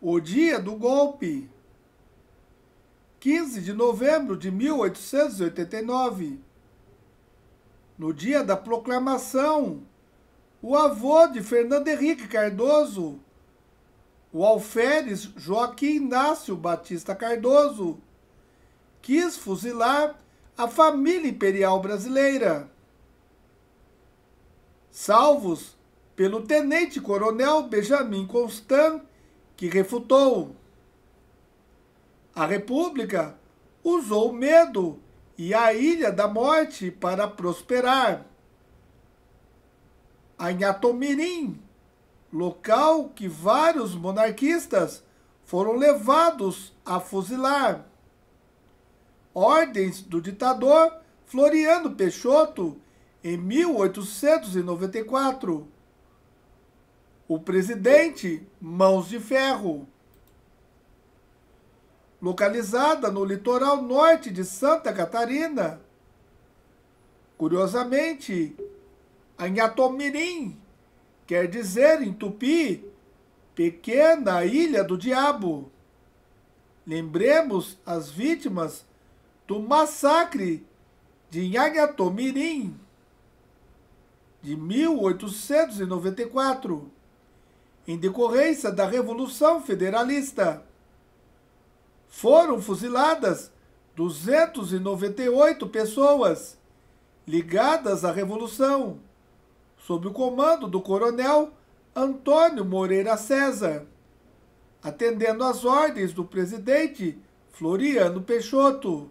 O dia do golpe, 15 de novembro de 1889. No dia da proclamação, o avô de Fernando Henrique Cardoso, o alferes Joaquim Inácio Batista Cardoso, quis fuzilar a família imperial brasileira. Salvos pelo tenente-coronel Benjamin Constant, que refutou a República, usou o medo e a Ilha da Morte para prosperar. Anhatomirim, local que vários monarquistas foram levados a fuzilar. Ordens do ditador Floriano Peixoto, em 1894 o presidente, mãos de ferro. Localizada no litoral norte de Santa Catarina. Curiosamente, Anhatomirim quer dizer em tupi pequena ilha do diabo. Lembremos as vítimas do massacre de Anhatomirim de 1894 em decorrência da Revolução Federalista. Foram fuziladas 298 pessoas ligadas à Revolução, sob o comando do coronel Antônio Moreira César, atendendo às ordens do presidente Floriano Peixoto.